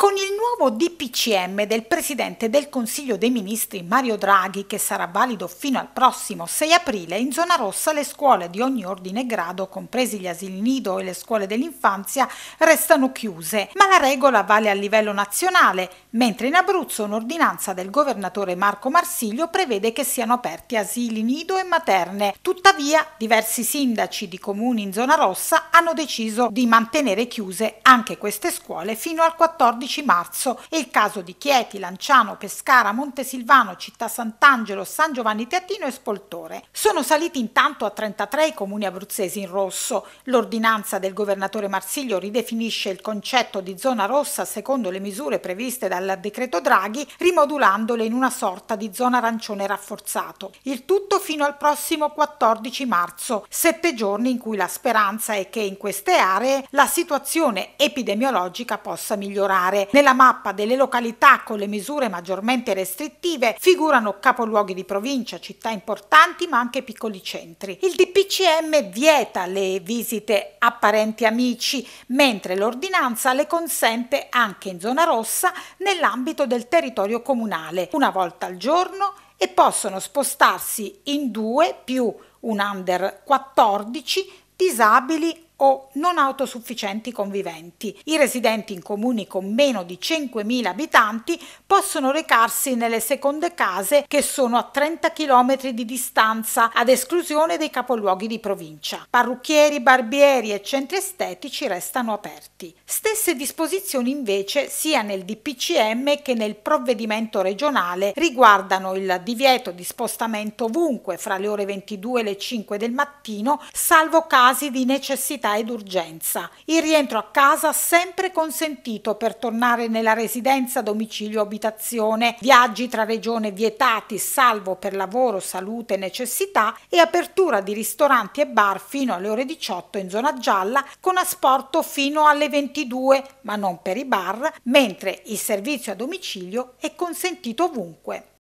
Con il nuovo DPCM del Presidente del Consiglio dei Ministri Mario Draghi, che sarà valido fino al prossimo 6 aprile, in zona rossa le scuole di ogni ordine e grado, compresi gli asili nido e le scuole dell'infanzia, restano chiuse, ma la regola vale a livello nazionale, mentre in Abruzzo un'ordinanza del governatore Marco Marsiglio prevede che siano aperti asili nido e materne. Tuttavia, diversi sindaci di comuni in zona rossa hanno deciso di mantenere chiuse anche queste scuole fino al 14 12 marzo e il caso di Chieti, Lanciano, Pescara, Montesilvano, Città Sant'Angelo, San Giovanni Teatino e Spoltore. Sono saliti intanto a 33 i comuni abruzzesi in rosso. L'ordinanza del governatore Marsiglio ridefinisce il concetto di zona rossa secondo le misure previste dal decreto Draghi, rimodulandole in una sorta di zona arancione rafforzato. Il tutto fino al prossimo 14 marzo, sette giorni in cui la speranza è che in queste aree la situazione epidemiologica possa migliorare regionale. Nella mappa delle località con le misure maggiormente restrittive figurano capoluoghi di provincia, città importanti ma anche piccoli centri. Il DPCM vieta le visite a parenti amici, mentre l'ordinanza le consente anche in zona rossa nell'ambito del territorio comunale, una volta al giorno e possono spostarsi in due più un under 14 disabili o non autosufficienti conviventi. I residenti in comuni con meno di 5.000 abitanti possono recarsi nelle seconde case che sono a 30 km di distanza, ad esclusione dei capoluoghi di provincia. Parrucchieri, barbieri e centri estetici restano aperti. Stesse disposizioni invece sia nel DPCM che nel provvedimento regionale riguardano il divieto di spostamento ovunque fra le ore 22 e le 5 del mattino, salvo casi di necessità necessità ed urgenza. Il rientro a casa sempre consentito per tornare nella residenza domicilio abitazione, viaggi tra regione vietati salvo per lavoro, salute e necessità e apertura di ristoranti e bar fino alle ore 18 in zona gialla con asporto fino alle 22, ma non per i bar, mentre il servizio a domicilio è consentito ovunque.